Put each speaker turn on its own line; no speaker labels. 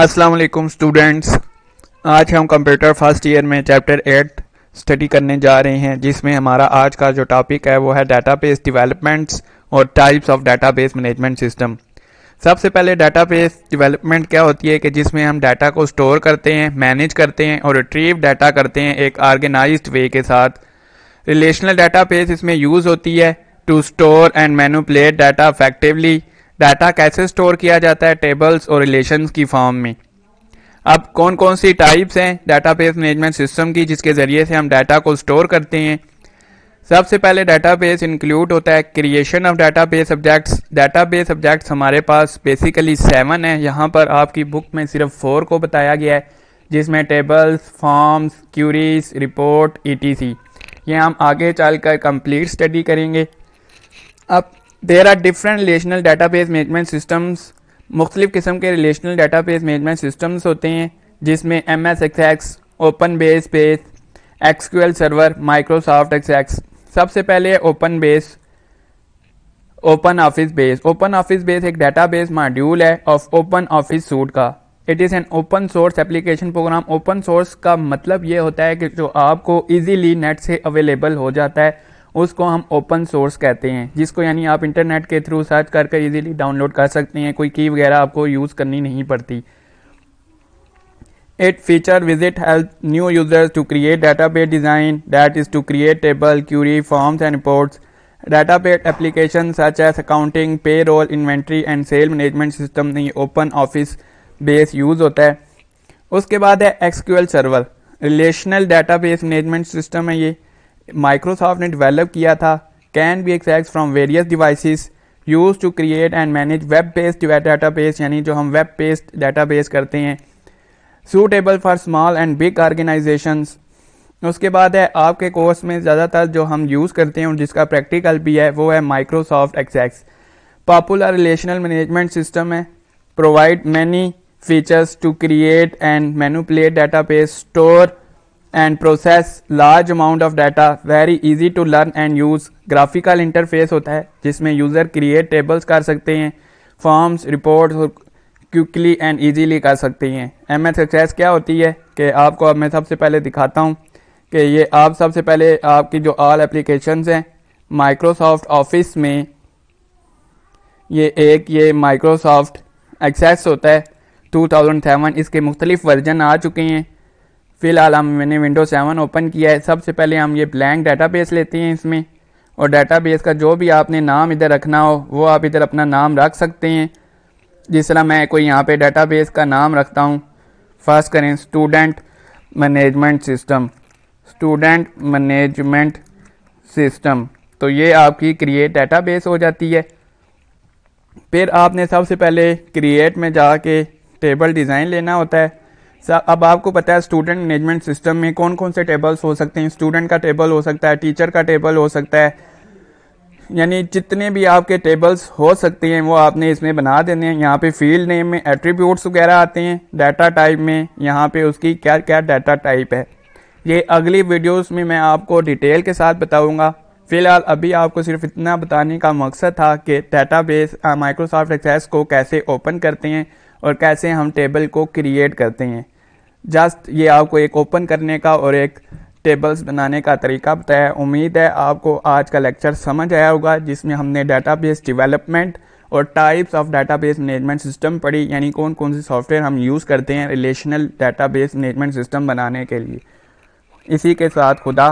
अस्सलाम वालेकुम स्टूडेंट्स आज हम कंप्यूटर फर्स्ट ईयर में चैप्टर एट स्टडी करने जा रहे हैं जिसमें हमारा आज का जो टॉपिक है वो है बेस डेवलपमेंट्स और types of base management system सबसे पहले बेस डेवलपमेंट क्या होती है कि जिसमें हम डाटा को स्टोर करते हैं मैनेज करते हैं और रिट्रीव डाटा करते हैं एक ऑर्गेनाइज वे के साथ रिलेशनल बेस इसमें यूज़ होती है to store and manipulate data effectively data कैसे स्टोर किया जाता है टेबल्स और रिलेशन की फॉर्म में अब कौन कौन सी टाइप्स हैं डाटाबेस मैनेजमेंट सिस्टम की जिसके ज़रिए से हम डाटा को स्टोर करते हैं सबसे पहले डाटाबेस इंक्लूड होता है creation of database subjects database subjects हमारे पास बेसिकली सेवन है यहाँ पर आपकी बुक में सिर्फ फोर को बताया गया है जिसमें टेबल्स फॉर्म्स क्यूरीज रिपोर्ट ई ये हम आगे चल कर कम्प्लीट स्टडी करेंगे अब there are different relational data base management systems मुख्तलिफ़ किस्म के relational data base management systems होते हैं जिसमें M S access open base base SQL server Microsoft access सबसे पहले open base open office base open office base एक data base module है ऑफ ओपन ऑफिस सूट का it is an open source application program open source का मतलब ये होता है कि जो आपको ईजीली नेट से अवेलेबल हो जाता है उसको हम ओपन सोर्स कहते हैं जिसको यानी आप इंटरनेट के थ्रू सर्च करके इजीली डाउनलोड कर सकते हैं कोई की वगैरह आपको यूज़ करनी नहीं पड़ती it feature visit help new users to create data base design that is to create table query forms and reports data base application such as accounting payroll inventory and sale management system नहीं open office base use होता है उसके बाद है SQL server relational data base management system है ये Microsoft ने develop किया था can be accessed from various devices use to create and manage web based data base यानी जो हम वेब बेस्ड डाटा बेस करते हैं suitable for small and big organisations उसके बाद है आपके कोर्स में ज़्यादातर जो हम यूज़ करते हैं और जिसका प्रैक्टिकल भी है वो है Microsoft access popular relational management system है provide many features to create and manipulate data base store and process large amount of data very easy to learn and use graphical interface होता है जिसमें user create tables कर सकते हैं forms reports और quickly and easily कर सकते हैं एम एस एक्सेस क्या होती है कि आपको अब मैं सबसे पहले दिखाता हूँ कि ये आप सबसे पहले आपकी जो ऑल एप्लीकेशंस हैं माइक्रोसॉफ्ट ऑफिस में ये एक ये माइक्रोसॉफ्ट एक्सेस होता है 2007 इसके मुख्तलिफ वर्जन आ चुके हैं फिलहाल हम मैंने विंडो सेवन ओपन किया है सबसे पहले हम ये ब्लैंक डाटाबेस लेते हैं इसमें और डाटाबेस का जो भी आपने नाम इधर रखना हो वो आप इधर अपना नाम रख सकते हैं जिस तरह मैं कोई यहाँ पे डाटाबेस का नाम रखता हूँ फर्स्ट करें student management system student management system तो ये आपकी क्रिएट डाटाबेस हो जाती है फिर आपने सबसे पहले क्रिएट में जाके टेबल डिज़ाइन लेना होता है अब आपको पता है स्टूडेंट मैनेजमेंट सिस्टम में कौन कौन से टेबल्स हो सकते हैं स्टूडेंट का टेबल हो सकता है टीचर का टेबल हो सकता है यानी जितने भी आपके टेबल्स हो सकते हैं वो आपने इसमें बना देने हैं यहाँ पे फील्ड नेम में एट्रीब्यूट्स वगैरह आते हैं डाटा टाइप में यहाँ पे उसकी क्या क्या डाटा टाइप है ये अगली वीडियोस में मैं आपको डिटेल के साथ बताऊंगा फिलहाल अभी आपको सिर्फ इतना बताने का मकसद था कि डाटा बेस माइक्रोसॉफ्ट एक्सेस को कैसे ओपन करते हैं और कैसे हम टेबल को क्रिएट करते हैं जस्ट ये आपको एक ओपन करने का और एक टेबल्स बनाने का तरीका बताया उम्मीद है आपको आज का लेक्चर समझ आया होगा जिसमें हमने डाटाबेस डेवलपमेंट और types of database management system पढ़ी यानी कौन कौन से सॉफ्टवेयर हम यूज़ करते हैं रिलेशनल डाटाबेस मैनेजमेंट सिस्टम बनाने के लिए इसी के साथ खुदा